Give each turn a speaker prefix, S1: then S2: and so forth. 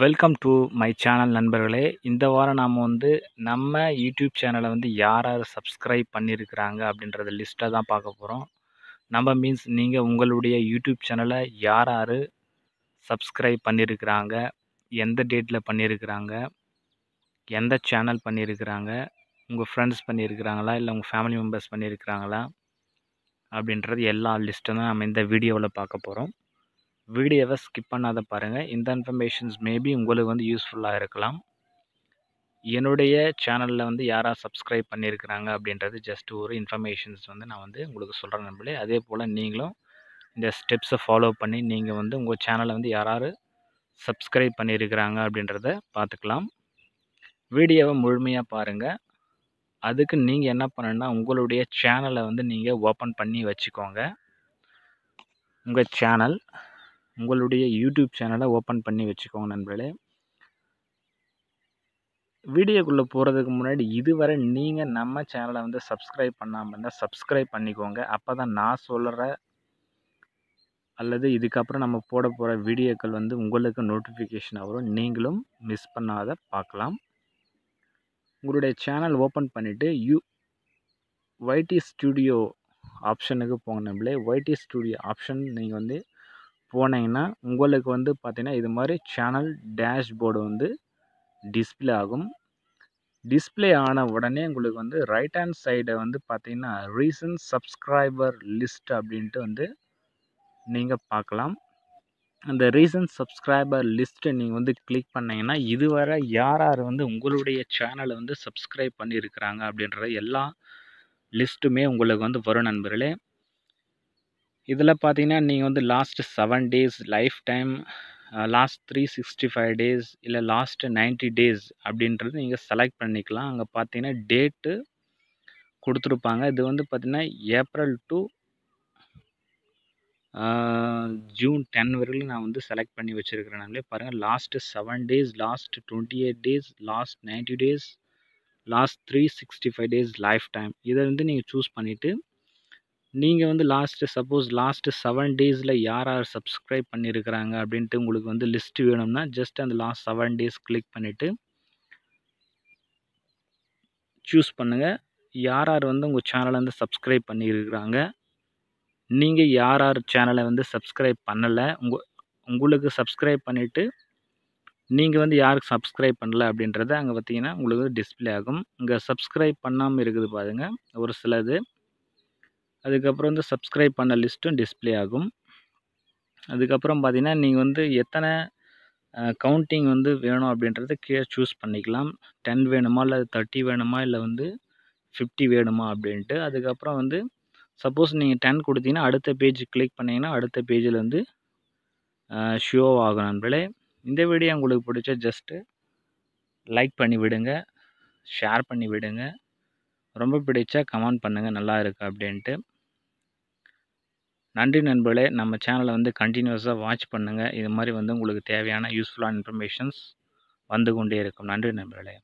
S1: welcome to my channel நண்பர்களே இந்த வாரம் நாம் வந்து நம்ம யூடியூப் சேனலை வந்து யார் யார் சப்ஸ்கிரைப் பண்ணியிருக்கிறாங்க அப்படின்றத லிஸ்ட்டை தான் பார்க்க போகிறோம் நம்ம மீன்ஸ் நீங்கள் உங்களுடைய யூடியூப் சேனலை யார் யார் சப்ஸ்கிரைப் பண்ணியிருக்கிறாங்க எந்த டேட்டில் பண்ணியிருக்கிறாங்க எந்த சேனல் பண்ணியிருக்கிறாங்க உங்கள் ஃப்ரெண்ட்ஸ் பண்ணியிருக்கிறாங்களா இல்லை உங்கள் ஃபேமிலி மெம்பர்ஸ் பண்ணியிருக்கிறாங்களா அப்படின்றது எல்லா லிஸ்ட்டும் தான் நம்ம இந்த வீடியோவில் பார்க்க போகிறோம் வீடியோவை ஸ்கிப் பண்ணாத பாருங்கள் இந்த இன்ஃபர்மேஷன்ஸ் மேபி உங்களுக்கு வந்து யூஸ்ஃபுல்லாக இருக்கலாம் என்னுடைய சேனலில் வந்து யாராக சப்ஸ்கிரைப் பண்ணியிருக்கிறாங்க அப்படின்றது ஜஸ்ட் ஒரு இன்ஃபர்மேஷன்ஸ் வந்து நான் வந்து உங்களுக்கு சொல்கிறேன் நம்பளே அதே போல் நீங்களும் இந்த ஸ்டெப்ஸை ஃபாலோ பண்ணி நீங்கள் வந்து உங்கள் சேனலை வந்து யாராரு சப்ஸ்கிரைப் பண்ணியிருக்கிறாங்க அப்படின்றத பார்த்துக்கலாம் வீடியோவை முழுமையாக பாருங்கள் அதுக்கு நீங்கள் என்ன பண்ணுன்னா உங்களுடைய சேனலை வந்து நீங்கள் ஓப்பன் பண்ணி வச்சுக்கோங்க உங்கள் சேனல் உங்களுடைய யூடியூப் சேனலை ஓப்பன் பண்ணி வச்சுக்கோங்க நண்பர்களே வீடியோக்குள்ளே போகிறதுக்கு முன்னாடி இதுவரை நீங்கள் நம்ம சேனலை வந்து சப்ஸ்கிரைப் பண்ணாமல் இருந்தால் சப்ஸ்கிரைப் பண்ணிக்கோங்க அப்போ தான் நான் சொல்கிற அல்லது இதுக்கப்புறம் நம்ம போட போகிற வீடியோக்கள் வந்து உங்களுக்கு நோட்டிஃபிகேஷன் வரும் நீங்களும் மிஸ் பண்ணாத பார்க்கலாம் உங்களுடைய சேனல் ஓப்பன் பண்ணிவிட்டு யூ ஒய்டி ஸ்டூடியோ ஆப்ஷனுக்கு போங்க நம்மளே ஒய்டி ஸ்டூடியோ ஆப்ஷன் நீங்கள் வந்து போனீங்கன்னா உங்களுக்கு வந்து பார்த்திங்கன்னா இது மாதிரி சேனல் டேஷ்போர்டு வந்து டிஸ்பிளே ஆகும் டிஸ்பிளே ஆன உடனே உங்களுக்கு வந்து ரைட் ஹேண்ட் சைடை வந்து பார்த்திங்கன்னா ரீசன்ட் சப்ஸ்கிரைபர் லிஸ்ட் அப்படின்ட்டு வந்து நீங்கள் பார்க்கலாம் அந்த ரீசன்ட் சப்ஸ்கிரைபர் லிஸ்ட்டை நீங்கள் வந்து கிளிக் பண்ணிங்கன்னா இதுவரை யார் யார் வந்து உங்களுடைய சேனலை வந்து சப்ஸ்கிரைப் பண்ணியிருக்கிறாங்க அப்படின்றத எல்லா லிஸ்ட்டுமே உங்களுக்கு வந்து வரும் நண்பர்களே இதில் பார்த்தீங்கன்னா நீங்கள் வந்து last seven days lifetime last three sixty five days இல்லை லாஸ்ட்டு நைன்ட்டி டேஸ் அப்படின்றது நீங்கள் செலக்ட் பண்ணிக்கலாம் அங்கே பார்த்தீங்கன்னா டேட்டு கொடுத்துருப்பாங்க இது வந்து பார்த்திங்கன்னா ஏப்ரல் டு ஜூன் டென் வரையிலும் நான் வந்து செலக்ட் பண்ணி வச்சுருக்கிறேன் நம்மளே பாருங்கள் last seven days last twenty eight days last ninety days last three sixty five days lifetime இதை வந்து நீங்கள் சூஸ் பண்ணிவிட்டு நீங்கள் வந்து லாஸ்ட்டு சப்போஸ் லாஸ்ட்டு செவன் டேஸில் யார் யார் சப்ஸ்கிரைப் பண்ணியிருக்கிறாங்க அப்படின்ட்டு உங்களுக்கு வந்து லிஸ்ட் வேணும்னா ஜஸ்ட் அந்த லாஸ்ட் செவன் டேஸ் கிளிக் பண்ணிவிட்டு சூஸ் பண்ணுங்கள் யார் யார் வந்து உங்கள் சேனலை வந்து சப்ஸ்கிரைப் பண்ணியிருக்கிறாங்க நீங்கள் யார் யார் சேனலை வந்து சப்ஸ்கிரைப் பண்ணலை உங்கள் உங்களுக்கு சப்ஸ்கிரைப் பண்ணிவிட்டு நீங்கள் வந்து யாருக்கு சப்ஸ்கிரைப் பண்ணல அப்படின்றத அங்கே பார்த்தீங்கன்னா உங்களுக்கு டிஸ்பிளே ஆகும் இங்கே சப்ஸ்கிரைப் பண்ணாமல் இருக்குது பாருங்கள் ஒரு சிலது அதுக்கப்புறம் வந்து சப்ஸ்கிரைப் பண்ண லிஸ்ட்டும் டிஸ்பிளே ஆகும் அதுக்கப்புறம் பார்த்தீங்கன்னா நீங்கள் வந்து எத்தனை கவுண்டிங் வந்து வேணும் அப்படின்றத கீழே சூஸ் பண்ணிக்கலாம் டென் வேணுமா இல்லை தேர்ட்டி வேணுமா இல்லை வந்து ஃபிஃப்டி வேணுமா அப்படின்ட்டு அதுக்கப்புறம் வந்து சப்போஸ் நீங்கள் டென் கொடுத்தீங்கன்னா அடுத்த பேஜ் கிளிக் பண்ணிங்கன்னா அடுத்த பேஜில் வந்து ஷோ ஆகும் நண்பர்களே இந்த வீடியோ உங்களுக்கு பிடிச்ச ஜஸ்ட்டு லைக் பண்ணி விடுங்க ஷேர் பண்ணி விடுங்க ரொம்ப பிடிச்சா கமெண்ட் பண்ணுங்கள் நல்லா இருக்கா அப்படின்ட்டு நன்றி நண்பர்களே நம்ம சேனலை வந்து கண்டினியூஸாக வாட்ச் பண்ணுங்கள் இது மாதிரி வந்து உங்களுக்கு தேவையான யூஸ்ஃபுல்லான இன்ஃபர்மேஷன்ஸ் வந்து கொண்டே இருக்கும் நன்றி நண்பர்களே